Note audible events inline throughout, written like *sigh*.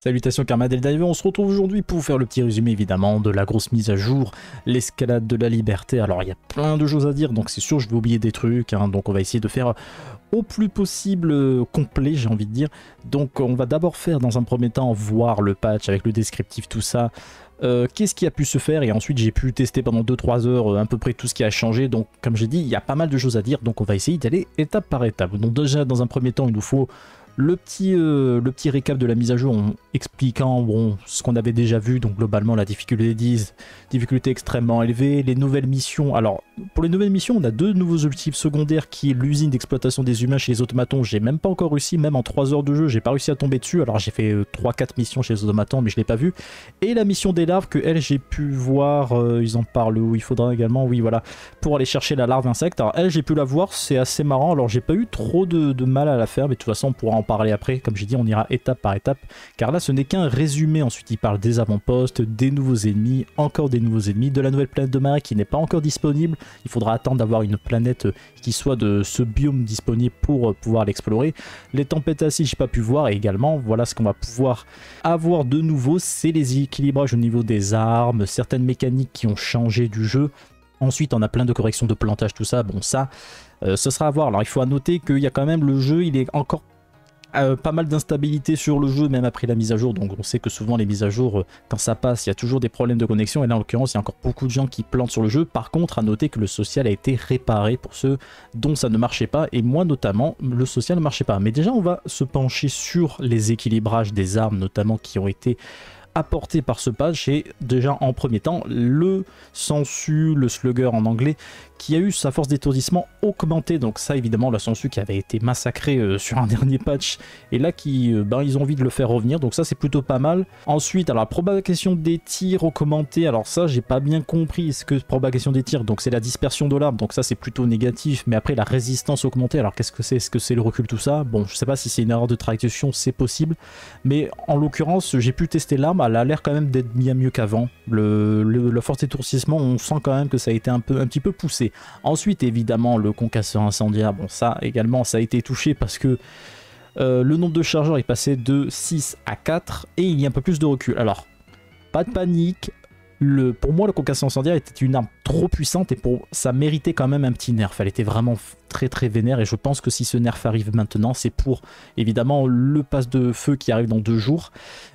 Salutations Karma Del on se retrouve aujourd'hui pour vous faire le petit résumé évidemment de la grosse mise à jour, l'escalade de la liberté. Alors il y a plein de choses à dire, donc c'est sûr je vais oublier des trucs, hein, donc on va essayer de faire au plus possible euh, complet j'ai envie de dire. Donc on va d'abord faire dans un premier temps voir le patch avec le descriptif, tout ça. Euh, qu'est-ce qui a pu se faire et ensuite j'ai pu tester pendant 2-3 heures euh, à peu près tout ce qui a changé. Donc comme j'ai dit, il y a pas mal de choses à dire, donc on va essayer d'aller étape par étape. Donc déjà dans un premier temps il nous faut le petit, euh, le petit récap de la mise à jour en expliquant bon, ce qu'on avait déjà vu, donc globalement la difficulté 10, difficulté extrêmement élevée, les nouvelles missions. Alors, pour les nouvelles missions, on a deux nouveaux objectifs secondaires qui est l'usine d'exploitation des humains chez les automatons. J'ai même pas encore réussi, même en 3 heures de jeu, j'ai pas réussi à tomber dessus. Alors, j'ai fait 3-4 euh, missions chez les automatons, mais je l'ai pas vu. Et la mission des larves que, elle, j'ai pu voir, euh, ils en parlent où il faudra également, oui, voilà, pour aller chercher la larve insecte. Alors, elle, j'ai pu la voir, c'est assez marrant. Alors, j'ai pas eu trop de, de, mal à la faire, mais de toute façon, on pourra en parler après. Comme j'ai dit, on ira étape par étape, car là, ce n'est qu'un résumé. Ensuite, il parle des avant-postes, des nouveaux ennemis, encore des nouveaux ennemis, de la nouvelle planète de marée qui n'est pas encore disponible. Il faudra attendre d'avoir une planète qui soit de ce biome disponible pour euh, pouvoir l'explorer. Les tempêtes acides, j'ai pas pu voir, et également, voilà ce qu'on va pouvoir avoir de nouveau, c'est les équilibrages au niveau des armes, certaines mécaniques qui ont changé du jeu. Ensuite, on a plein de corrections de plantage, tout ça. Bon, ça, euh, ce sera à voir. Alors, il faut à noter qu'il y a quand même le jeu, il est encore euh, pas mal d'instabilité sur le jeu, même après la mise à jour. Donc on sait que souvent les mises à jour, euh, quand ça passe, il y a toujours des problèmes de connexion. Et là en l'occurrence, il y a encore beaucoup de gens qui plantent sur le jeu. Par contre, à noter que le social a été réparé pour ceux dont ça ne marchait pas. Et moi notamment, le social ne marchait pas. Mais déjà, on va se pencher sur les équilibrages des armes, notamment qui ont été apporté par ce patch, et déjà en premier temps le sensu, le slugger en anglais, qui a eu sa force d'étourdissement augmentée. Donc ça, évidemment, la sensu qui avait été massacré euh, *laughs* sur un dernier patch, et là, qui, euh, ben, ils ont envie de le faire revenir. Donc ça, c'est plutôt pas mal. Ensuite, alors, propagation des tirs augmentée Alors ça, j'ai pas bien compris ce que propagation des tirs. Donc c'est la dispersion de l'arbre. Donc ça, c'est plutôt négatif. Mais après, la résistance augmentée. Alors qu'est-ce que c'est Est-ce que c'est le recul tout ça Bon, je sais pas si c'est une erreur de traduction, c'est possible. Mais en l'occurrence, j'ai pu tester l'arme elle a l'air quand même d'être bien mieux qu'avant. Le, le, étourcissement, force on sent quand même que ça a été un, peu, un petit peu poussé. Ensuite, évidemment, le concasseur incendiaire, bon ça également, ça a été touché parce que euh, le nombre de chargeurs est passé de 6 à 4 et il y a un peu plus de recul. Alors, pas de panique, pour moi, le concasse incendiaire était une arme trop puissante et pour, ça méritait quand même un petit nerf. Elle était vraiment très très vénère et je pense que si ce nerf arrive maintenant, c'est pour évidemment le passe de feu qui arrive dans deux jours,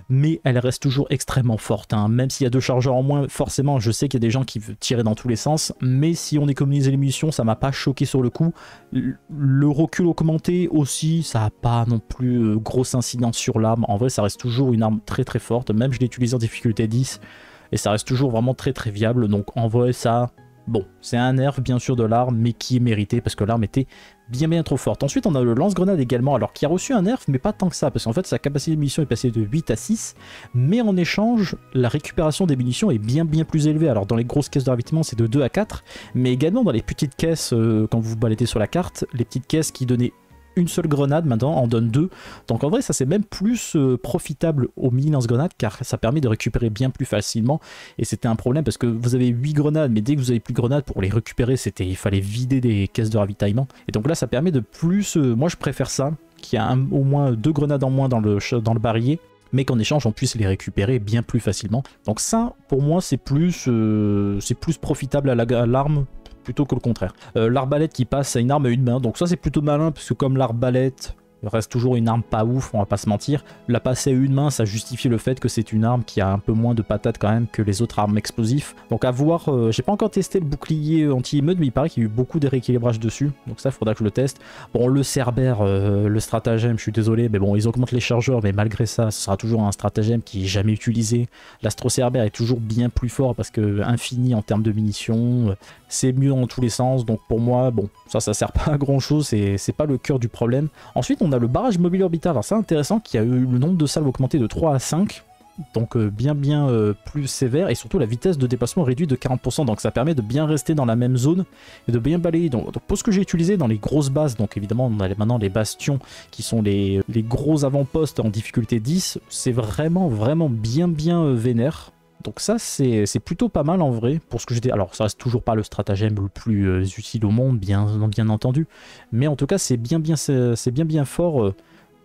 mais elle reste toujours extrêmement forte. Hein. Même s'il y a deux chargeurs en moins, forcément, je sais qu'il y a des gens qui veulent tirer dans tous les sens, mais si on économise les munitions, ça m'a pas choqué sur le coup. Le recul augmenté aussi, ça n'a pas non plus euh, grosse incidence sur l'arme. En vrai, ça reste toujours une arme très très forte, même je l'ai utilisé en difficulté 10 et ça reste toujours vraiment très très viable. Donc en ça, bon, c'est un nerf bien sûr de l'arme, mais qui est mérité parce que l'arme était bien bien trop forte. Ensuite, on a le lance-grenade également, alors qui a reçu un nerf, mais pas tant que ça, parce qu'en fait, sa capacité de est passée de 8 à 6, mais en échange, la récupération des munitions est bien bien plus élevée. Alors dans les grosses caisses de ravitaillement, c'est de 2 à 4, mais également dans les petites caisses, euh, quand vous vous baladez sur la carte, les petites caisses qui donnaient une seule grenade, maintenant en donne deux. Donc en vrai, ça c'est même plus euh, profitable aux mini lance-grenades car ça permet de récupérer bien plus facilement. Et c'était un problème parce que vous avez huit grenades, mais dès que vous avez plus de grenades pour les récupérer, c'était il fallait vider des caisses de ravitaillement. Et donc là, ça permet de plus. Euh, moi, je préfère ça qu'il a au moins deux grenades en moins dans le, dans le barillet mais qu'en échange on puisse les récupérer bien plus facilement. Donc ça, pour moi, c'est plus, euh, c'est plus profitable à l'arme plutôt que le contraire. Euh, l'arbalète qui passe à une arme à une main, donc ça c'est plutôt malin, puisque comme l'arbalète, reste toujours une arme pas ouf, on va pas se mentir. La passer à une main, ça justifie le fait que c'est une arme qui a un peu moins de patate quand même que les autres armes explosives. Donc à voir, euh, j'ai pas encore testé le bouclier anti-émeute, mais il paraît qu'il y a eu beaucoup de rééquilibrage dessus. Donc ça, faudra que je le teste. Bon, le Cerber, euh, le stratagème, je suis désolé, mais bon, ils augmentent les chargeurs, mais malgré ça, ce sera toujours un stratagème qui est jamais utilisé. L'Astro Cerber est toujours bien plus fort parce que euh, infini en termes de munitions, c'est mieux dans tous les sens. Donc pour moi, bon, ça, ça sert pas à grand chose, c'est pas le cœur du problème. Ensuite, on le barrage mobile orbital, c'est intéressant, qu'il y a eu le nombre de salves augmenté de 3 à 5, donc euh, bien bien euh, plus sévère, et surtout la vitesse de déplacement réduite de 40%, donc ça permet de bien rester dans la même zone et de bien balayer. Donc, pour ce que j'ai utilisé dans les grosses bases, donc évidemment on a maintenant les bastions qui sont les, gros avant-postes en difficulté 10, c'est vraiment vraiment bien bien euh, vénère. Donc ça, c'est plutôt pas mal en vrai, pour ce que j'étais... Alors, ça reste toujours pas le stratagème le plus euh, utile au monde, bien, bien entendu, mais en tout cas, c'est bien bien, c'est bien bien fort euh,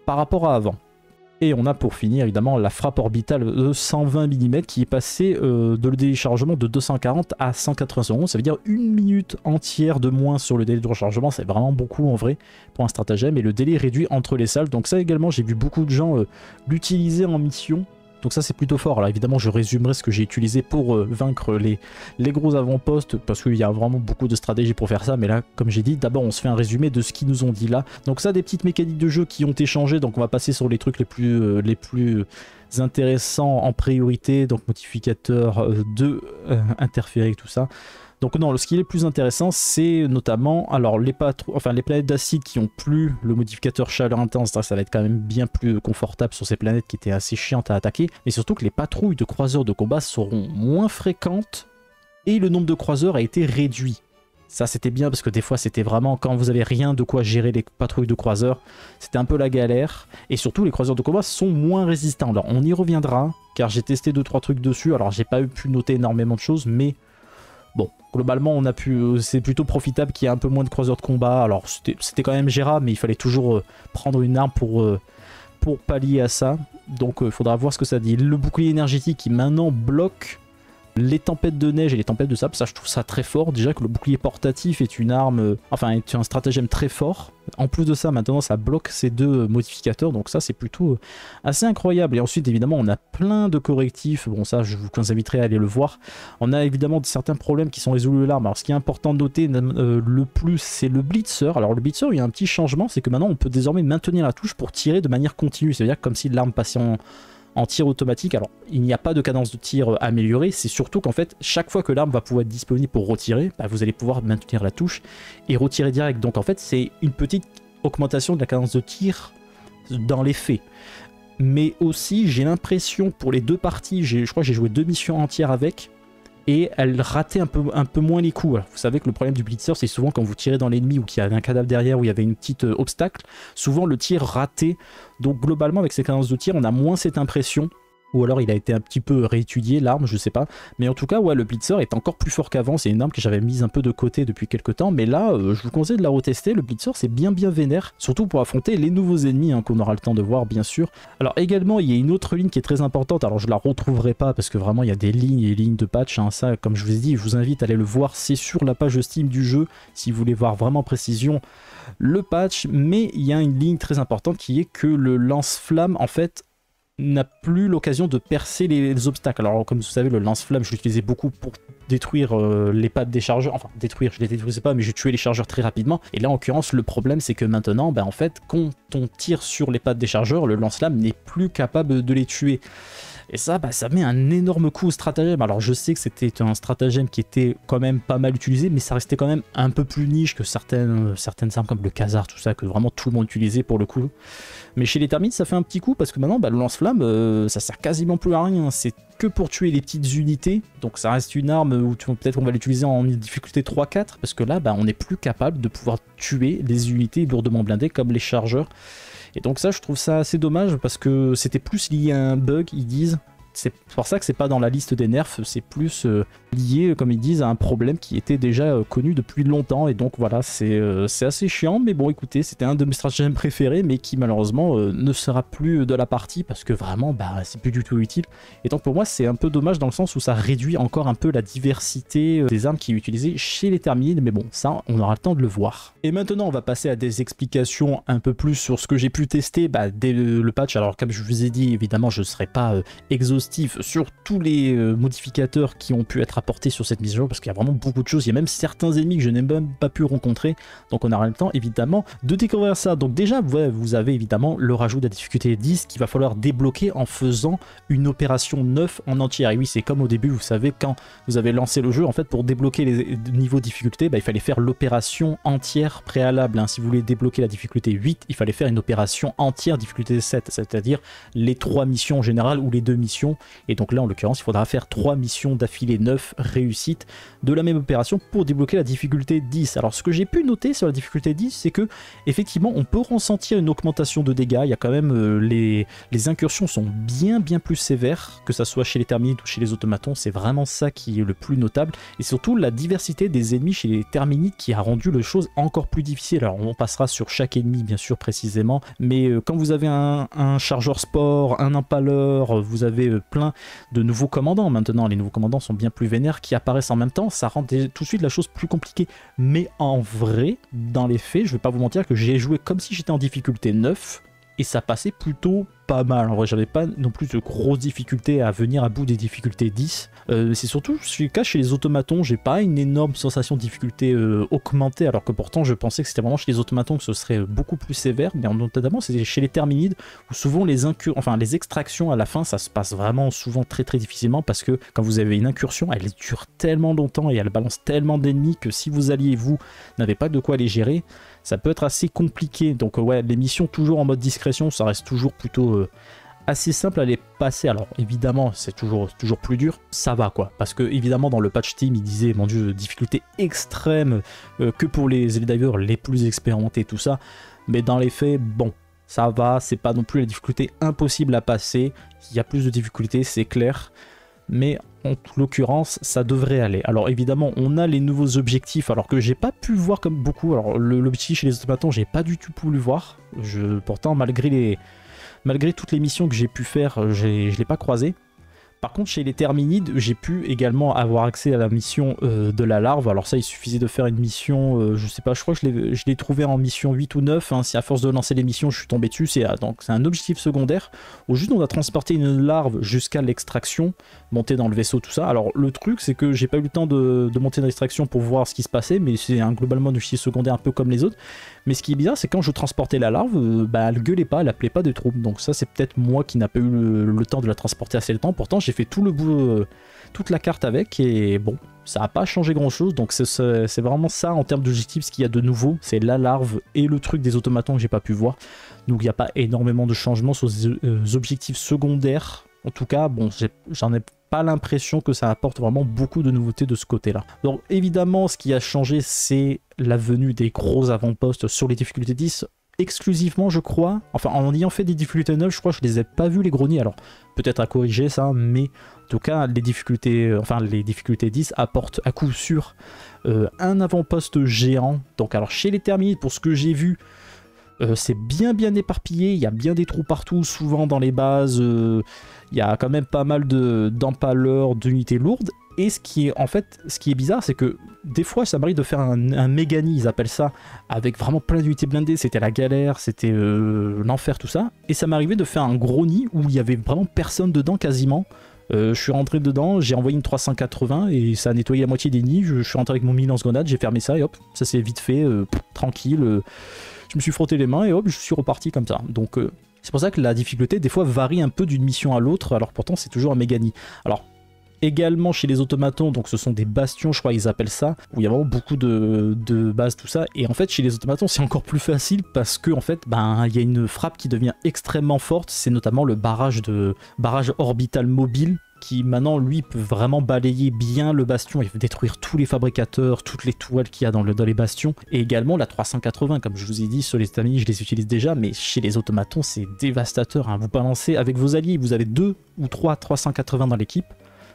par rapport à avant. Et on a pour finir, évidemment, la frappe orbitale de 120 mm qui est passée euh, de le déchargement de 240 à 180 secondes, ça veut dire une minute entière de moins sur le délai de rechargement, c'est vraiment beaucoup en vrai pour un stratagème, et le délai réduit entre les salles, donc ça également, j'ai vu beaucoup de gens l'utiliser en mission, donc ça c'est plutôt fort. là évidemment je résumerai ce que j'ai utilisé pour euh, vaincre les, les gros avant-postes parce qu'il y a vraiment beaucoup de stratégies pour faire ça. Mais là comme j'ai dit d'abord on se fait un résumé de ce qu'ils nous ont dit là. Donc ça des petites mécaniques de jeu qui ont échangé. Donc on va passer sur les trucs les plus... Euh, les plus euh, intéressants en priorité, donc modificateur de interférer interférer tout ça. Donc non, ce qui est plus intéressant, c'est notamment alors les, enfin, les planètes d'acide qui ont plus le modificateur chaleur intense, ça, va être quand même bien plus confortable sur ces planètes qui étaient assez chiantes à attaquer, mais surtout que les patrouilles de croiseurs de combat seront moins fréquentes et le nombre de croiseurs a été réduit. Ça c'était bien parce que des fois c'était vraiment quand vous avez rien de quoi gérer les patrouilles de croiseurs, c'était un peu la galère. Et surtout les croiseurs de combat sont moins résistants. Alors on y reviendra car j'ai testé 2-3 trucs dessus, alors j'ai pas pu noter énormément de choses mais globalement, on a pu, euh, c'est plutôt profitable qu'il y ait un peu moins de croiseurs de combat. Alors, c'était quand même gérable, mais il fallait toujours euh, prendre une arme pour, euh, pour pallier à ça. Donc, il faudra voir ce que ça dit. Le bouclier énergétique qui maintenant bloque les tempêtes de neige et les tempêtes de sable, ça je trouve ça très fort. Déjà que le bouclier portatif est une arme, euh, enfin est un stratagème très fort. En plus de ça, maintenant ça bloque ces deux modificateurs, donc ça c'est plutôt euh, assez incroyable. Et ensuite évidemment on a plein de correctifs, bon ça je vous inviterai à aller le voir. On a évidemment certains problèmes qui sont résolus l'arme. Alors ce qui est important de noter euh, le plus c'est le blitzer. Alors le blitzer il y a un petit changement, c'est que maintenant on peut désormais maintenir la touche pour tirer de manière continue, c'est-à-dire comme si l'arme passait en en tir automatique. Alors, il n'y a pas de cadence de tir euh, améliorée, c'est surtout qu'en fait, chaque fois que l'arme va pouvoir être disponible pour retirer, bah, vous allez pouvoir maintenir la touche et retirer direct. Donc en fait, c'est une petite augmentation de la cadence de tir dans les faits. Mais aussi, j'ai l'impression pour les deux parties, je crois que j'ai joué deux missions entières avec, et elle ratait un peu, un peu moins les coups. vous savez que le problème du blitzer, c'est souvent quand vous tirez dans l'ennemi ou qu'il y avait un cadavre derrière ou il y avait une petite euh, obstacle, souvent le tir raté. Donc globalement, avec ces cadences de tir, on a moins cette impression ou alors il a été un petit peu réétudié, l'arme, je sais pas. Mais en tout cas, ouais, le Blitzer est encore plus fort qu'avant. C'est une arme que j'avais mise un peu de côté depuis quelques temps. Mais là, euh, je vous conseille de la retester. Le Blitzer, c'est bien bien vénère. Surtout pour affronter les nouveaux ennemis hein, qu'on aura le temps de voir, bien sûr. Alors également, il y a une autre ligne qui est très importante. Alors je la retrouverai pas parce que vraiment, il y a des lignes et lignes de patch. Hein. Ça, comme je vous ai dit, je vous invite à aller le voir. C'est sur la page Steam du jeu. Si vous voulez voir vraiment précision le patch. Mais il y a une ligne très importante qui est que le lance-flamme, en fait, n'a plus l'occasion de percer les, obstacles. Alors, comme vous savez, le lance-flamme, je l'utilisais beaucoup pour détruire euh, les pattes des chargeurs. Enfin, détruire, je les détruisais pas, mais je tuais les chargeurs très rapidement. Et là, en l'occurrence, le problème, c'est que maintenant, ben, en fait, quand on tire sur les pattes des chargeurs, le lance-flamme n'est plus capable de les tuer. Et ça, bah, ça met un énorme coup au stratagème. Alors je sais que c'était un stratagème qui était quand même pas mal utilisé, mais ça restait quand même un peu plus niche que certaines, euh, certaines armes comme le Khazar, tout ça, que vraiment tout le monde utilisait pour le coup. Mais chez les termites, ça fait un petit coup parce que maintenant, bah, le lance-flamme, euh, ça sert quasiment plus à rien. C'est que pour tuer les petites unités, donc ça reste une arme où peut-être on va l'utiliser en difficulté 3-4, parce que là, bah, on n'est plus capable de pouvoir tuer les unités lourdement blindées comme les chargeurs. Et donc ça, je trouve ça assez dommage parce que c'était plus lié à un bug, ils disent, c'est pour ça que c'est pas dans la liste des nerfs, c'est plus euh, lié, comme ils disent, à un problème qui était déjà euh, connu depuis longtemps. Et donc voilà, euh, c'est assez chiant, mais bon, écoutez, c'était un de mes stratagèmes préférés, mais qui malheureusement ne sera plus de la partie parce que vraiment, bah, c'est plus du tout utile. Et donc pour moi, c'est un peu dommage dans le sens où ça réduit encore un peu la diversité des armes qui est utilisée chez les Terminides, mais bon, ça, on aura le temps de le voir. Et maintenant, on va passer à des explications un peu plus sur ce que j'ai pu tester bah, dès le patch. Alors, comme je vous ai dit, évidemment, je ne serai pas exhaustif sur tous les euh, modificateurs qui ont pu être apportés sur cette mise à jour, parce qu'il y a vraiment beaucoup de choses, il y a même certains ennemis que je n'ai même pas pu rencontrer, donc on aura le temps évidemment de découvrir ça. Donc déjà, vous avez évidemment le rajout de la difficulté 10 qu'il va falloir débloquer en faisant une opération 9 en entière. Et oui, c'est comme au début, vous savez, quand vous avez lancé le jeu, en fait, pour débloquer les niveaux de difficulté, bah, il fallait faire l'opération entière préalable. Hein. Si vous voulez débloquer la difficulté 8, il fallait faire une opération entière difficulté 7, c'est-à-dire les trois missions en général ou les deux missions et donc là, en l'occurrence, il faudra faire 3 missions d'affilée 9 réussites de la même opération pour débloquer la difficulté 10. Alors ce que j'ai pu noter sur la difficulté 10, c'est que effectivement, on peut ressentir une augmentation de dégâts. Il y a quand même euh, les, les incursions sont bien bien plus sévères, que ce soit chez les terminites ou chez les automatons. C'est vraiment ça qui est le plus notable. Et surtout la diversité des ennemis chez les terminites qui a rendu le chose encore plus difficile. Alors on passera sur chaque ennemi bien sûr précisément, mais euh, quand vous avez un, un chargeur sport, un impaleur, vous avez euh, plein de nouveaux commandants maintenant. Les nouveaux commandants sont bien plus vénères qui apparaissent en même temps. Ça rend tout de suite la chose plus compliquée. Mais en vrai, dans les faits, je vais pas vous mentir que j'ai joué comme si j'étais en difficulté 9 et ça passait plutôt pas mal. En vrai, j'avais pas non plus de grosses difficultés à venir à bout des difficultés 10. Euh, c'est surtout le cas chez les automatons, j'ai pas une énorme sensation de difficulté euh, augmentée, alors que pourtant je pensais que c'était vraiment chez les automatons que ce serait euh, beaucoup plus sévère, mais notamment c'est chez les terminides où souvent les incurs, enfin les extractions à la fin ça se passe vraiment souvent très très difficilement parce que quand vous avez une incursion, elle dure tellement longtemps et elle balance tellement d'ennemis que si vous alliez vous n'avez pas de quoi les gérer, ça peut être assez compliqué. Donc ouais, les missions toujours en mode discrétion, ça reste toujours plutôt assez simple à les passer. Alors évidemment, c'est toujours, toujours plus dur, ça va quoi. Parce que évidemment, dans le patch team, il disait, mon dieu, difficulté extrême euh, que pour les d'ailleurs les plus expérimentés, tout ça. Mais dans les faits, bon, ça va, c'est pas non plus la difficulté impossible à passer. Il y a plus de difficultés, c'est clair. Mais en l'occurrence, ça devrait aller. Alors évidemment, on a les nouveaux objectifs, alors que j'ai pas pu voir comme beaucoup. Alors l'objectif chez les automatons, j'ai pas du tout pu le voir. Je, pourtant, malgré les, Malgré toutes les missions que j'ai pu faire, euh, je ne l'ai pas croisé. Par contre, chez les Terminides, j'ai pu également avoir accès à la mission euh, de la larve. Alors ça, il suffisait de faire une mission, je euh, je sais pas, je crois que je l'ai trouvé en mission 8 ou 9. Hein. si à force de lancer les missions, je suis tombé dessus, c'est ah, un objectif secondaire. Au juste, on a transporté une larve jusqu'à l'extraction, monter dans le vaisseau, tout ça. Alors le truc, c'est que j'ai pas eu le temps de, monter dans l'extraction pour voir ce qui se passait, mais c'est un globalement un objectif secondaire un peu comme les autres. Mais ce qui est bizarre, c'est quand je transportais la larve, euh, bah, elle gueulait pas, elle appelait pas de troupes. Donc ça, c'est peut-être moi qui n'a pas eu le, temps de la transporter assez le temps, Pourtant, j'ai fait tout le euh, toute la carte avec et bon, ça n'a pas changé grand-chose. Donc c'est vraiment ça en termes d'objectifs, ce qu'il y a de nouveau, c'est la larve et le truc des automatons que j'ai pas pu voir. Donc il n'y a pas énormément de changements sur les euh, objectifs secondaires en tout cas, bon, j'en ai, pas l'impression que ça apporte vraiment beaucoup de nouveautés de ce côté-là. Donc évidemment, ce qui a changé, c'est la venue des gros avant-postes sur les difficultés 10 exclusivement, je crois. Enfin, en ayant fait des difficultés 9, je crois que je les ai pas vus les greniers. Alors, peut-être à corriger ça, mais en tout cas, les difficultés, euh, enfin, les difficultés 10 apportent à coup sûr euh, un avant-poste géant. Donc, alors, chez les terminites pour ce que j'ai vu, euh, c'est bien bien éparpillé, il y a bien des trous partout, souvent dans les bases, euh, il y a quand même pas mal d'empaleurs, d'unités lourdes. Et ce qui est en fait, ce qui est bizarre, c'est que des fois, ça m'arrive de faire un, un nid. ils appellent ça, avec vraiment plein d'unités blindées. C'était la galère, c'était euh, l'enfer, tout ça. Et ça m'arrivait de faire un gros nid où il y avait vraiment personne dedans quasiment. je suis rentré dedans, j'ai envoyé une 380 et ça a nettoyé la moitié des nids. Je, suis rentré avec mon mille en grenade j'ai fermé ça et hop, ça s'est vite fait, tranquille je me suis frotté les mains et hop, je suis reparti comme ça. Donc euh, c'est pour ça que la difficulté des fois varie un peu d'une mission à l'autre, alors pourtant c'est toujours un mégani. Alors également chez les automatons, donc ce sont des bastions, je crois qu'ils appellent ça, où il y a vraiment beaucoup de, de bases, tout ça. Et en fait, chez les automatons, c'est encore plus facile parce que en fait, ben, il y a une frappe qui devient extrêmement forte, c'est notamment le barrage de barrage orbital mobile qui maintenant lui peut vraiment balayer bien le bastion et détruire tous les fabricateurs, toutes les toiles qu'il y a dans, le, les bastions. Et également la 380, comme je vous ai dit, sur les Etats-Unis, je les utilise déjà, mais chez les automatons c'est dévastateur. Hein. Vous balancez avec vos alliés, vous avez deux ou trois 380 dans l'équipe,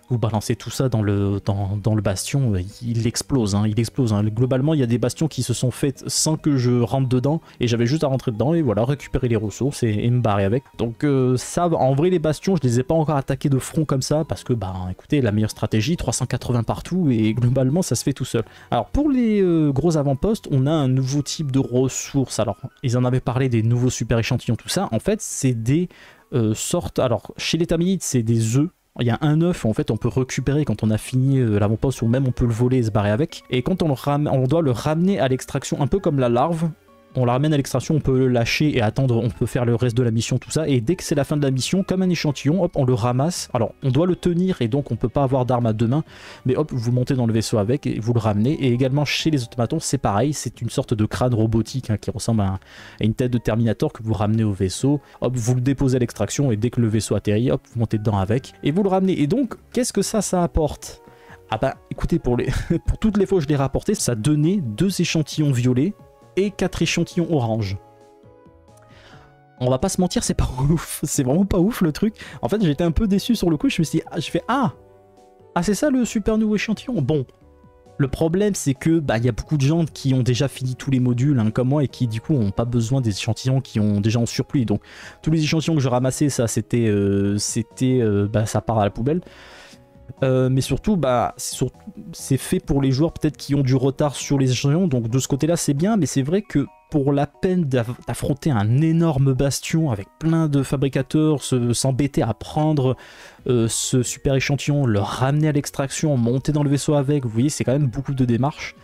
vous balancez tout ça dans le, dans, dans le bastion, euh, il explose. Hein, il explose hein. Globalement, il y a des bastions qui se sont faites sans que je rentre dedans, et j'avais juste à rentrer dedans et voilà, récupérer les ressources et, me barrer avec. Donc euh, ça, en vrai, les bastions, je les ai pas encore attaqués de front comme ça, parce que, bah écoutez, la meilleure stratégie, 380 partout, et globalement, ça se fait tout seul. Alors pour les euh, gros avant-postes, on a un nouveau type de ressources. Alors, ils en avaient parlé des nouveaux super échantillons, tout ça. En fait, c'est des sortes... Alors, chez les Tamilites, c'est des œufs il y a un œuf, en fait, on peut récupérer quand on a fini euh, l'avant-poste ou même on peut le voler et se barrer avec. Et quand on, le on doit le ramener à l'extraction, un peu comme la larve, on la ramène à l'extraction, on peut le lâcher et attendre, on peut faire le reste de la mission, tout ça. Et dès que c'est la fin de la mission, comme un échantillon, hop, on le ramasse. Alors, on doit le tenir et donc on peut pas avoir d'arme à deux mains, mais hop, vous montez dans le vaisseau avec et vous le ramenez. Et également chez les automatons, c'est pareil, c'est une sorte de crâne robotique hein, qui ressemble à, une tête de Terminator que vous ramenez au vaisseau. Hop, vous le déposez à l'extraction et dès que le vaisseau atterrit, hop, vous montez dedans avec et vous le ramenez. Et donc, qu'est-ce que ça, ça apporte ah bah écoutez, pour, les *laughs* pour toutes les fois que je l'ai rapporté, ça donnait deux échantillons violets et 4 échantillons orange. On va pas se mentir, c'est pas *laughs* ouf. C'est vraiment pas ouf le truc. En fait, j'étais un peu déçu sur le coup. Je me suis dit, ah, je fais ah, ah c'est ça le super nouveau échantillon. Bon, le problème, c'est que bah il y a beaucoup de gens qui ont déjà fini tous les modules hein, comme moi et qui du coup ont pas besoin des échantillons qui ont déjà en surplus. Donc tous les échantillons que je ramassais, ça c'était euh, c'était euh, bah, ça part à la poubelle. Euh, mais surtout, bah, c'est fait pour les joueurs peut-être qui ont du retard sur les échantillons. Donc de ce côté-là, c'est bien, mais c'est vrai que pour la peine d'affronter un énorme bastion avec plein de fabricateurs, s'embêter à prendre euh, ce super échantillon, le ramener à l'extraction, monter dans le vaisseau avec, vous voyez, c'est quand même beaucoup de démarches.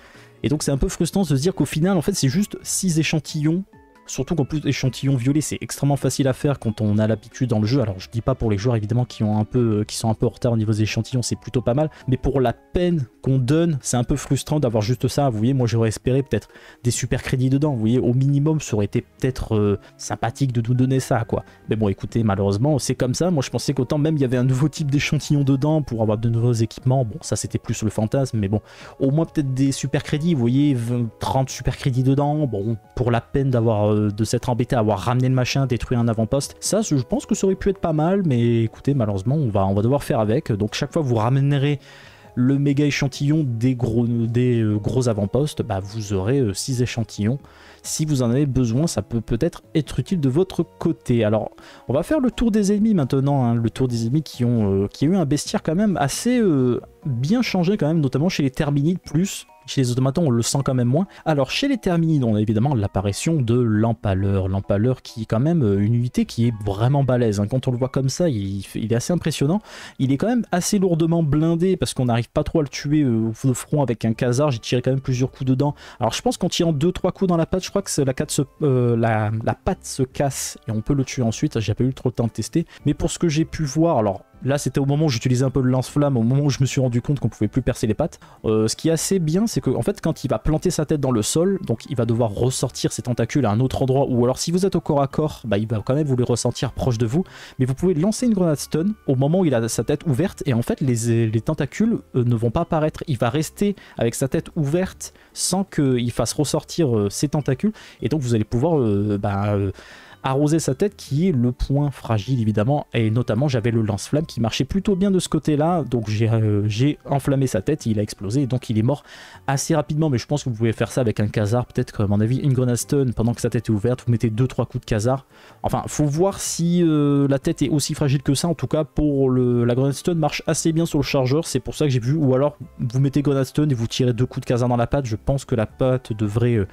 Et donc c'est un peu frustrant de se dire qu'au final, en fait, c'est juste 6 échantillons Surtout qu'en plus, échantillon violets, c'est extrêmement facile à faire quand on a l'habitude dans le jeu. Alors, je dis pas pour les joueurs évidemment qui, ont un peu, euh, qui sont un peu en retard au niveau des échantillons, c'est plutôt pas mal. Mais pour la peine qu'on donne, c'est un peu frustrant d'avoir juste ça. Vous voyez, moi j'aurais espéré peut-être des super crédits dedans. Vous voyez, au minimum, ça aurait été peut-être euh, sympathique de nous donner ça, quoi. Mais bon, écoutez, malheureusement, c'est comme ça. Moi, je pensais qu'autant même il y avait un nouveau type d'échantillon dedans pour avoir de nouveaux équipements. Bon, ça c'était plus le fantasme, mais bon, au moins peut-être des super crédits. Vous voyez, 30 super crédits dedans. Bon, pour la peine d'avoir. Euh, euh, de s'être embêté à avoir ramené le machin, détruit un avant-poste. Ça, je pense que ça aurait pu être pas mal, mais écoutez, malheureusement, on va, va devoir faire avec. Donc chaque fois, vous ramènerez le méga échantillon des gros, des euh, gros avant-postes, bah vous aurez 6 euh, échantillons. Si vous en avez besoin, ça peut peut-être être utile de votre côté. Alors, on va faire le tour des ennemis maintenant, hein, le tour des ennemis qui ont qui a eu un bestiaire quand même assez bien changé quand même, notamment chez les Terminides plus. Chez les automatons, on le sent quand même moins. Alors chez les Terminines, on a évidemment l'apparition de l'empaleur. L'empaleur qui est quand même euh, une unité qui est vraiment balèze. Hein. Quand on le voit comme ça, il, est assez impressionnant. Il est quand même assez lourdement blindé parce qu'on n'arrive pas trop à le tuer au euh, front avec un casard. J'ai tiré quand même plusieurs coups dedans. Alors je pense qu'en tirant 2-3 coups dans la patte, je crois que euh, la, la, patte se casse et on peut le tuer ensuite. J'ai pas eu trop le temps de tester. Mais pour ce que j'ai pu voir, alors là c'était au moment où j'utilisais un peu le lance-flamme, au moment où je me suis rendu compte qu'on pouvait plus percer les pattes. ce qui est assez bien, c'est c'est qu'en en fait quand il va planter sa tête dans le sol, donc il va devoir ressortir ses tentacules à un autre endroit, ou alors si vous êtes au corps à corps, bah, il va quand même vous les ressentir proche de vous, mais vous pouvez lancer une grenade stun au moment où il a sa tête ouverte, et en fait les, tentacules euh, ne vont pas apparaître, il va rester avec sa tête ouverte sans qu'il fasse ressortir euh, ses tentacules, et donc vous allez pouvoir... Euh, bah, arroser sa tête qui est le point fragile évidemment et notamment j'avais le lance-flamme qui marchait plutôt bien de ce côté là donc euh, j'ai enflammé sa tête il a explosé donc il est mort assez rapidement mais je pense que vous pouvez faire ça avec un casar peut-être comme à mon avis une stun pendant que sa tête est ouverte vous mettez 2-3 coups de casar enfin faut voir si euh, la tête est aussi fragile que ça en tout cas pour le, la stun marche assez bien sur le chargeur c'est pour ça que j'ai vu ou alors vous mettez stun et vous tirez deux coups de casar dans la patte je pense que la patte devrait euh,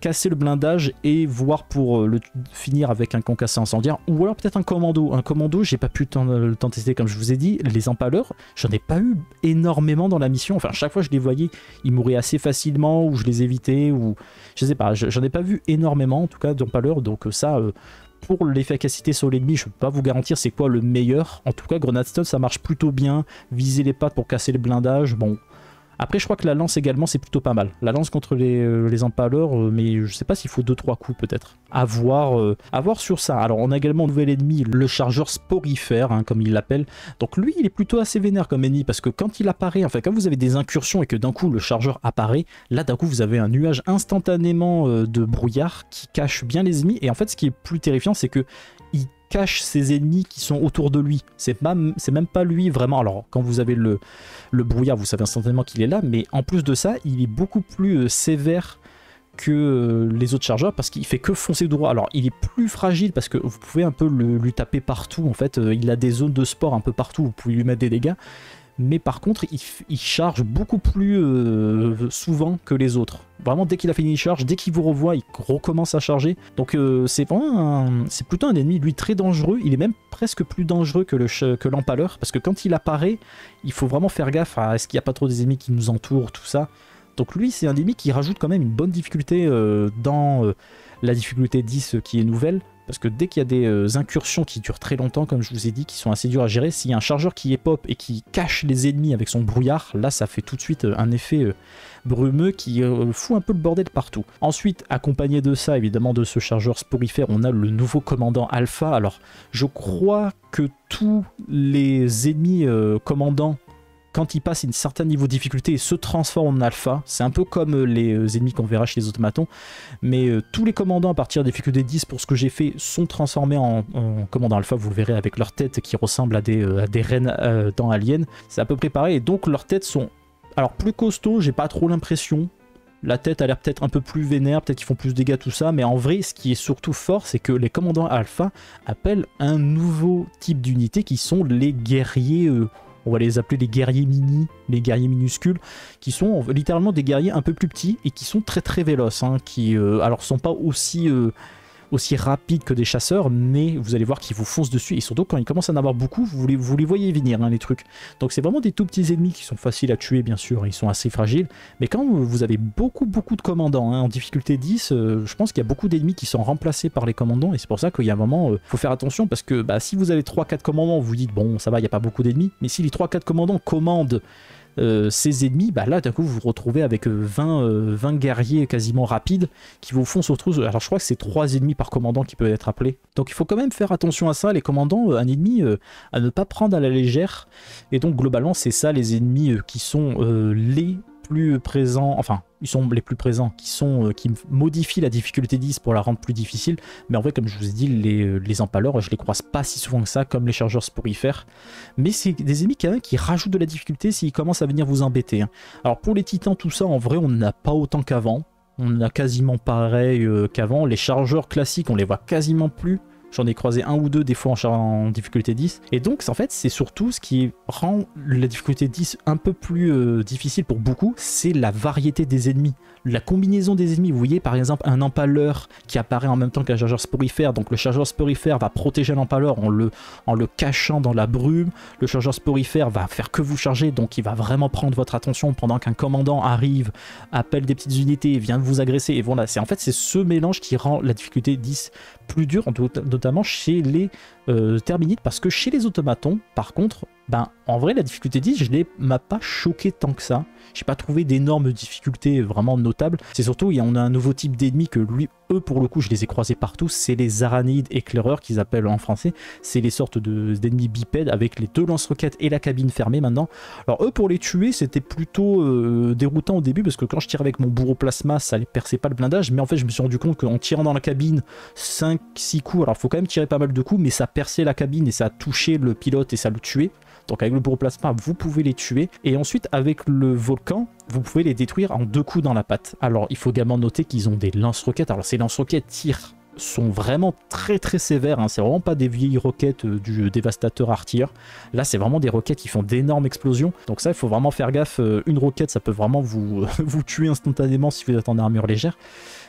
casser le blindage et voir pour euh, le finir avec un concassé incendiaire ou alors peut-être un commando. Un commando, j'ai pas pu le temps tester comme je vous ai dit. Les empaleurs, j'en ai pas eu énormément dans la mission. Enfin, chaque fois je les voyais, ils mouraient assez facilement ou je les évitais ou je sais pas. J'en ai pas vu énormément en tout cas d'empaleurs. Donc euh, ça, euh, pour l'efficacité sur l'ennemi, je peux pas vous garantir c'est quoi le meilleur. En tout cas, Grenade Stone, ça marche plutôt bien. Viser les pattes pour casser le blindage, bon, après, je crois que la lance également, c'est plutôt pas mal. La lance contre les, empaleurs, euh, euh, mais je sais pas s'il faut 2-3 coups peut-être. Euh, à voir, sur ça. Alors, on a également un nouvel ennemi, le chargeur sporifère, hein, comme il l'appelle. Donc lui, il est plutôt assez vénère comme ennemi, parce que quand il apparaît, enfin, quand vous avez des incursions et que d'un coup le chargeur apparaît, là, d'un coup, vous avez un nuage instantanément de brouillard qui cache bien les ennemis. Et en fait, ce qui est plus terrifiant, c'est que il cache ses ennemis qui sont autour de lui. C'est même, pas lui vraiment. Alors, quand vous avez le, le brouillard, vous savez instantanément qu'il est là, mais en plus de ça, il est beaucoup plus euh, sévère que euh, les autres chargeurs parce qu'il fait que foncer droit. Alors il est plus fragile parce que vous pouvez un peu le, lui taper partout en fait, euh, il a des zones de sport un peu partout, vous pouvez lui mettre des dégâts, mais par contre, il, charge beaucoup plus euh, souvent que les autres. Vraiment, dès qu'il a fini une charge, dès qu'il vous revoit, il recommence à charger. Donc euh, c'est vraiment c'est plutôt un ennemi, lui, très dangereux. Il est même presque plus dangereux que l'empaleur, le, parce que quand il apparaît, il faut vraiment faire gaffe à ce qu'il n'y a pas trop des ennemis qui nous entourent, tout ça. Donc lui, c'est un ennemi qui rajoute quand même une bonne difficulté euh, dans la difficulté 10 qui est nouvelle, parce que dès qu'il y a des euh, incursions qui durent très longtemps, comme je vous ai dit, qui sont assez dures à gérer, s'il y a un chargeur qui est pop et qui cache les ennemis avec son brouillard, là ça fait tout de suite euh, un effet euh, brumeux qui fout un peu le bordel partout. Ensuite, accompagné de ça, évidemment de ce chargeur sporifère, on a le nouveau commandant Alpha. Alors je crois que tous les ennemis commandants quand ils passent un certain niveau de difficulté et se transforment en alpha, c'est un peu comme euh, les euh, ennemis qu'on verra chez les automatons, mais euh, tous les commandants à partir des difficultés 10 pour ce que j'ai fait sont transformés en, commandants alpha, vous le verrez avec leur tête qui ressemble à des, des reines dans Alien, c'est à peu près pareil, et donc leurs têtes sont alors plus costauds, j'ai pas trop l'impression, la tête a l'air peut-être un peu plus vénère, peut-être qu'ils font plus de dégâts, tout ça, mais en vrai, ce qui est surtout fort, c'est que les commandants alpha appellent un nouveau type d'unité qui sont les guerriers on va les appeler les guerriers mini, les guerriers minuscules, qui sont littéralement des guerriers un peu plus petits et qui sont très très véloces, hein, qui euh, alors sont pas aussi euh, aussi rapide que des chasseurs, mais vous allez voir qu'ils vous foncent dessus. Et surtout, quand ils commencent à en avoir beaucoup, vous les, voyez venir, hein, les trucs. Donc c'est vraiment des tout petits ennemis qui sont faciles à tuer, bien sûr, ils sont assez fragiles. Mais quand vous avez beaucoup, beaucoup de commandants, hein, en difficulté 10, euh, je pense qu'il y a beaucoup d'ennemis qui sont remplacés par les commandants, et c'est pour ça qu'il y a un moment, euh, faut faire attention, parce que bah, si vous avez 3-4 commandants, vous dites, bon, ça va, il n'y a pas beaucoup d'ennemis, mais si les 3-4 commandants commandent euh, ces ennemis, bah là d'un coup vous vous retrouvez avec 20, euh, euh, guerriers quasiment rapides qui vous font aux Alors je crois que c'est 3 ennemis par commandant qui peuvent être appelés. Donc il faut quand même faire attention à ça, les commandants, un ennemi à ne pas prendre à la légère. Et donc globalement c'est ça les ennemis qui sont les plus présents, enfin, ils sont les plus présents, qui, sont, euh, qui modifient la difficulté 10 pour la rendre plus difficile. Mais en vrai, comme je vous ai dit, les, euh, les empaleurs, je les croise pas si souvent que ça, comme les chargeurs pour y faire Mais c'est des ennemis qui rajoutent de la difficulté s'ils commencent à venir vous embêter. Hein. Alors pour les titans, tout ça, en vrai, on n'a pas autant qu'avant. On a quasiment pareil euh, qu'avant. Les chargeurs classiques, on les voit quasiment plus. J'en ai croisé un ou deux des fois en, en difficulté 10. Et donc, en fait, c'est surtout ce qui rend la difficulté 10 un peu plus euh, difficile pour beaucoup, c'est la variété des ennemis. La combinaison des ennemis, vous voyez par exemple un empaleur qui apparaît en même temps qu'un chargeur sporifère, donc le chargeur sporifère va protéger l'empaleur en le, cachant dans la brume, le chargeur sporifère va faire que vous charger, donc il va vraiment prendre votre attention pendant qu'un commandant arrive, appelle des petites unités, vient de vous agresser, et voilà, c'est en fait c'est ce mélange qui rend la difficulté 10 plus dur, notamment chez les euh, Terminites, parce que chez les automatons, par contre, ben, en vrai la difficulté 10 je ne m'a pas choqué tant que ça. J'ai pas trouvé d'énormes difficultés vraiment notables. C'est surtout, on a un nouveau type d'ennemis que lui, eux pour le coup, je les ai croisés partout. C'est les aranides éclaireurs qu'ils appellent en français. C'est les sortes d'ennemis bipèdes avec les deux lance-roquettes et la cabine fermée maintenant. Alors eux pour les tuer, c'était plutôt euh, déroutant au début parce que quand je tirais avec mon bourreau plasma, ça ne perçait pas le blindage. Mais en fait, je me suis rendu compte qu'en tirant dans la cabine 5-6 coups, alors faut quand même tirer pas mal de coups, mais ça perçait la cabine et ça touchait le pilote et ça le tuait. Donc avec le plasma, vous pouvez les tuer. Et ensuite, avec le volcan, vous pouvez les détruire en deux coups dans la patte. Alors, il faut également noter qu'ils ont des lance-roquettes. Alors, ces lance-roquettes tirent sont vraiment très très sévères. Hein. C'est vraiment pas des vieilles roquettes euh, du dévastateur artilleur. Là, c'est vraiment des roquettes qui font d'énormes explosions. Donc ça, il faut vraiment faire gaffe. Euh, une roquette, ça peut vraiment vous, *laughs* vous tuer instantanément si vous êtes en armure légère.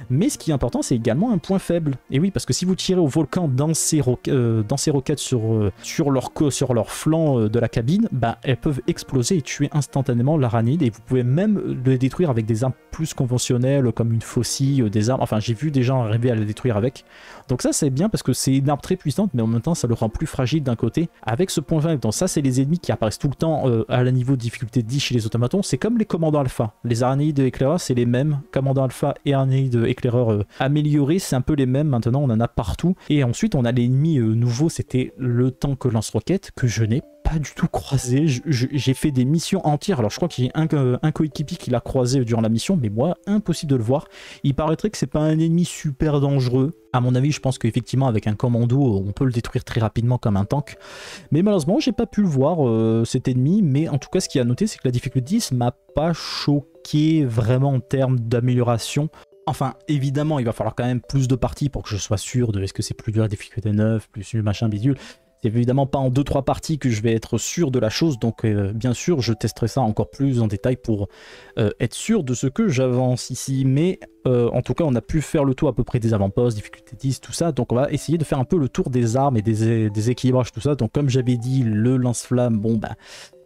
Mais ce qui est important, c'est également un point faible. Et oui, parce que si vous tirez au volcan dans ces, roquettes, euh, dans ces roquettes sur, sur, leur, sur leur flanc de la cabine, bah, elles peuvent exploser et tuer instantanément l'aranide. Et vous pouvez même les détruire avec des armes plus conventionnelles, comme une faucille, des armes... Enfin, j'ai vu des gens arriver à les détruire avec. Donc ça c'est bien parce que c'est une arme très puissante mais en même temps ça le rend plus fragile d'un côté. Avec ce point 20, donc ça c'est les ennemis qui apparaissent tout le temps euh, à la niveau de difficulté 10 chez les automatons, c'est comme les commandants alpha. Les de éclaireurs c'est les mêmes, commandants alpha et de éclaireurs euh, améliorés c'est un peu les mêmes, maintenant on en a partout. Et ensuite on a l'ennemi euh, nouveau, c'était le tank lance-roquette que je n'ai pas du tout croisé. J'ai fait des missions entières. Alors, je crois qu'il y a euh, un, coéquipier qui l'a croisé durant la mission, mais moi, impossible de le voir. Il paraîtrait que c'est pas un ennemi super dangereux. À mon avis, je pense qu'effectivement, avec un commando, on peut le détruire très rapidement comme un tank. Mais malheureusement, j'ai pas pu le voir, euh, cet ennemi. Mais en tout cas, ce qui a noté, c'est que la difficulté 10 m'a pas choqué vraiment en termes d'amélioration. Enfin, évidemment, il va falloir quand même plus de parties pour que je sois sûr de est-ce que c'est plus dur la difficulté 9, plus machin bidule. C'est évidemment pas en 2-3 parties que je vais être sûr de la chose, donc euh, bien sûr je testerai ça encore plus en détail pour euh, être sûr de ce que j'avance ici, mais euh, en tout cas on a pu faire le tour à peu près des avant-postes, difficulté 10, tout ça, donc on va essayer de faire un peu le tour des armes et des, des équilibrages, tout ça, donc comme j'avais dit le lance-flamme, bon bah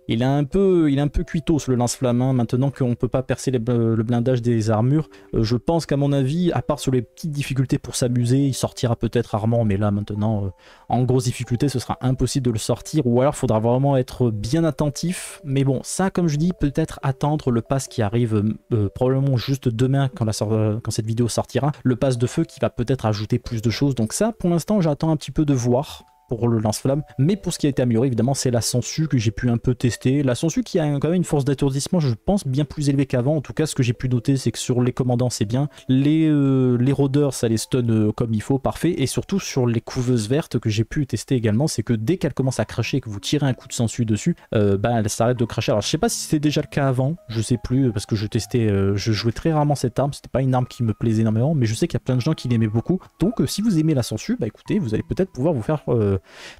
il est un peu, il a un peu cuitos le lance-flamme. Hein. Maintenant qu'on ne peut pas percer le blindage des armures, euh, je pense qu'à mon avis, à part sur les petites difficultés pour s'amuser, il sortira peut-être rarement. Mais là, maintenant, euh, en grosse difficulté, ce sera impossible de le sortir. Ou alors, il faudra vraiment être bien attentif. Mais bon, ça, comme je dis, peut-être attendre le pass qui arrive euh, probablement juste demain quand, la quand cette vidéo sortira. Le pass de feu qui va peut-être ajouter plus de choses. Donc ça, pour l'instant, j'attends un petit peu de voir pour le lance-flamme. Mais pour ce qui a été amélioré, évidemment, c'est la sangsue que j'ai pu un peu tester. La sangsue qui a quand même une force d'étourdissement je pense, bien plus élevée qu'avant. En tout cas, ce que j'ai pu noter, c'est que sur les commandants, c'est bien. Les, euh, les rôdeurs, ça les stun euh, comme il faut, parfait. Et surtout, sur les couveuses vertes que j'ai pu tester également, c'est que dès qu'elle commence à cracher et que vous tirez un coup de sangsue dessus, euh, bah, elles s'arrêtent de cracher. Alors, je sais pas si c'était déjà le cas avant, je sais plus, parce que je testais, je jouais très rarement cette arme. C'était pas une arme qui me plaisait énormément, mais je sais qu'il y a plein de gens qui l'aimaient beaucoup. Donc, si vous aimez la sangsue, bah écoutez, vous allez peut-être pouvoir vous faire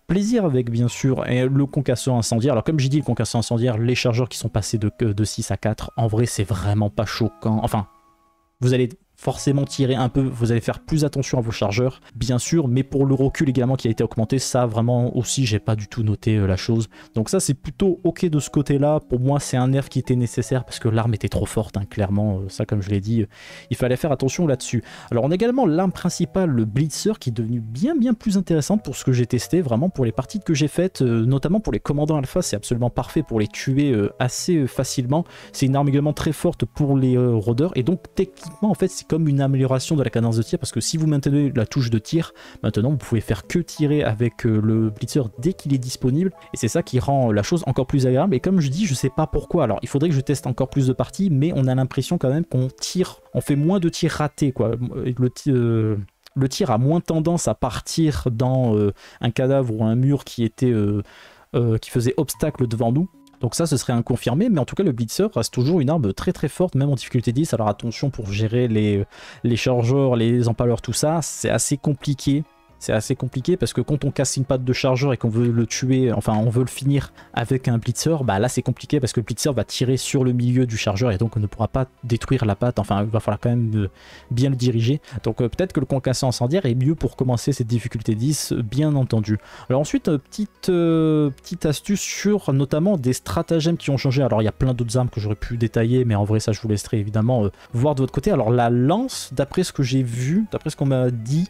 plaisir avec, bien sûr. Et le concasseur incendiaire, alors comme j'ai dit, le concasseur incendiaire, les chargeurs qui sont passés de, de 6 à 4, en vrai, c'est vraiment pas choquant. Enfin, vous allez forcément tirer un peu, vous allez faire plus attention à vos chargeurs, bien sûr, mais pour le recul également qui a été augmenté, ça vraiment aussi, j'ai pas du tout noté euh, la chose. Donc ça, c'est plutôt ok de ce côté-là. Pour moi, c'est un nerf qui était nécessaire parce que l'arme était trop forte, hein, clairement. Euh, ça, comme je l'ai dit, euh, il fallait faire attention là-dessus. Alors, on a également l'arme principale, le Blitzer, qui est devenu bien, bien plus intéressante pour ce que j'ai testé, vraiment pour les parties que j'ai faites, notamment pour les commandants alpha, c'est absolument parfait pour les tuer assez facilement. C'est une arme également très forte pour les rôdeurs et donc techniquement, en fait, c'est comme une amélioration de la cadence de tir parce que si vous maintenez la touche de tir, maintenant vous pouvez faire que tirer avec euh, le blitzer dès qu'il est disponible et c'est ça qui rend la chose encore plus agréable et comme je dis je sais pas pourquoi alors il faudrait que je teste encore plus de parties mais on a l'impression quand même qu'on tire, on fait moins de tirs ratés quoi. Euh, le tir a moins tendance à partir dans euh, un cadavre ou un mur qui était qui faisait obstacle devant nous donc ça, ce serait un confirmé, mais en tout cas, le Blitzer reste toujours une arme très très forte, même en difficulté 10. Alors attention pour gérer les, les chargeurs, les empaleurs, tout ça, c'est assez compliqué c'est assez compliqué parce que quand on casse une patte de chargeur et qu'on veut le tuer, enfin on veut le finir avec un blitzer, bah là c'est compliqué parce que le blitzer va tirer sur le milieu du chargeur et donc on ne pourra pas détruire la patte, enfin il va falloir quand même euh, bien le diriger. Donc euh, peut-être que le concassant incendiaire est mieux pour commencer cette difficulté 10, euh, bien entendu. Alors ensuite, petite, petite astuce sur notamment des stratagèmes qui ont changé. Alors il y a plein d'autres armes que j'aurais pu détailler, mais en vrai ça je vous laisserai évidemment voir de votre côté. Alors la lance, d'après ce que j'ai vu, d'après ce qu'on m'a dit,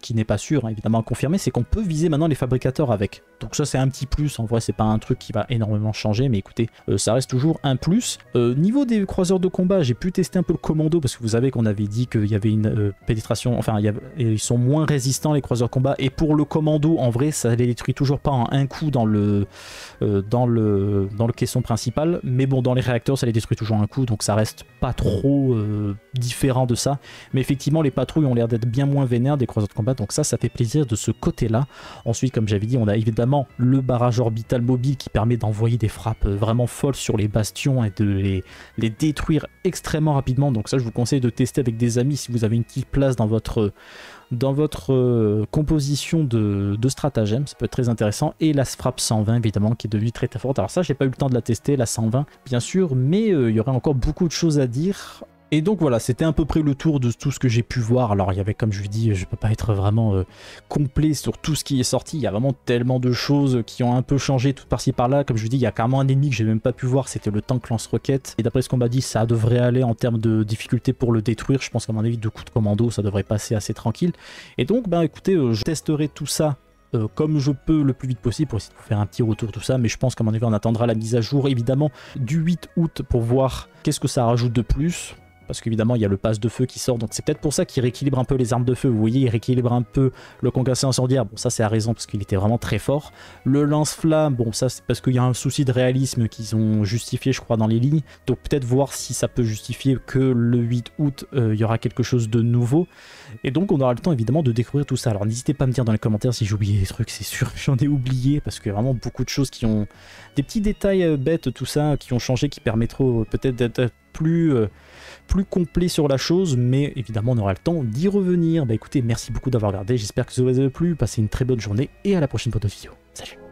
qui n'est pas sûr, hein, évidemment, à confirmer, c'est qu'on peut viser maintenant les fabricateurs avec. Donc ça, c'est un petit plus. En vrai, c'est pas un truc qui va énormément changer, mais écoutez, euh, ça reste toujours un plus. Euh, niveau des croiseurs de combat, j'ai pu tester un peu le commando, parce que vous savez qu'on avait dit qu'il y avait une euh, pénétration, enfin, ils sont moins résistants, les croiseurs de combat, et pour le commando, en vrai, ça les détruit toujours pas en un coup dans le, dans le, dans le caisson principal, mais bon, dans les réacteurs, ça les détruit toujours en un coup, donc ça reste pas trop différent de ça. Mais effectivement, les patrouilles ont l'air d'être bien moins vénères des croiseurs de combat donc ça, ça fait plaisir de ce côté-là. Ensuite, comme j'avais dit, on a évidemment le barrage orbital mobile qui permet d'envoyer des frappes vraiment folles sur les bastions et de les, les, détruire extrêmement rapidement. Donc ça, je vous conseille de tester avec des amis si vous avez une petite place dans votre dans votre euh, composition de, de stratagème, ça peut être très intéressant, et la frappe 120 évidemment qui est devenue très très forte, alors ça j'ai pas eu le temps de la tester, la 120 bien sûr, mais euh, il y aurait encore beaucoup de choses à dire, et donc voilà, c'était à peu près le tour de tout ce que j'ai pu voir. Alors il y avait, comme je vous dis, je peux pas être vraiment euh, complet sur tout ce qui est sorti. Il y a vraiment tellement de choses qui ont un peu changé tout par-ci par-là. Comme je vous dis, il y a carrément un ennemi que j'ai même pas pu voir, c'était le tank lance-roquette. Et d'après ce qu'on m'a dit, ça devrait aller en termes de difficulté pour le détruire. Je pense qu'à mon avis, de coup de commando, ça devrait passer assez tranquille. Et donc, ben écoutez, euh, je testerai tout ça euh, comme je peux le plus vite possible pour essayer de vous faire un petit retour tout ça mais je pense qu'à mon avis on attendra la mise à jour évidemment du 8 août pour voir qu'est-ce que ça rajoute de plus parce qu'évidemment il y a le passe de feu qui sort, donc c'est peut-être pour ça qu'il rééquilibre un peu les armes de feu, vous voyez, il rééquilibre un peu le concassé incendiaire, bon ça c'est à raison parce qu'il était vraiment très fort. Le lance-flamme, bon ça c'est parce qu'il y a un souci de réalisme qu'ils ont justifié je crois dans les lignes, donc peut-être voir si ça peut justifier que le 8 août euh, il y aura quelque chose de nouveau, et donc on aura le temps évidemment de découvrir tout ça. Alors n'hésitez pas à me dire dans les commentaires si j'ai oublié des trucs, c'est sûr *laughs* j'en ai oublié, parce qu'il y a vraiment beaucoup de choses qui ont... des petits détails euh, bêtes, tout ça, qui ont changé, qui permettront euh, peut-être d'être euh, plus, complet sur la chose, mais évidemment on aura le temps d'y revenir. Bah écoutez, merci beaucoup d'avoir regardé, j'espère que ça vous a plu, passez une très bonne journée et à la prochaine pour d'autres vidéos. Salut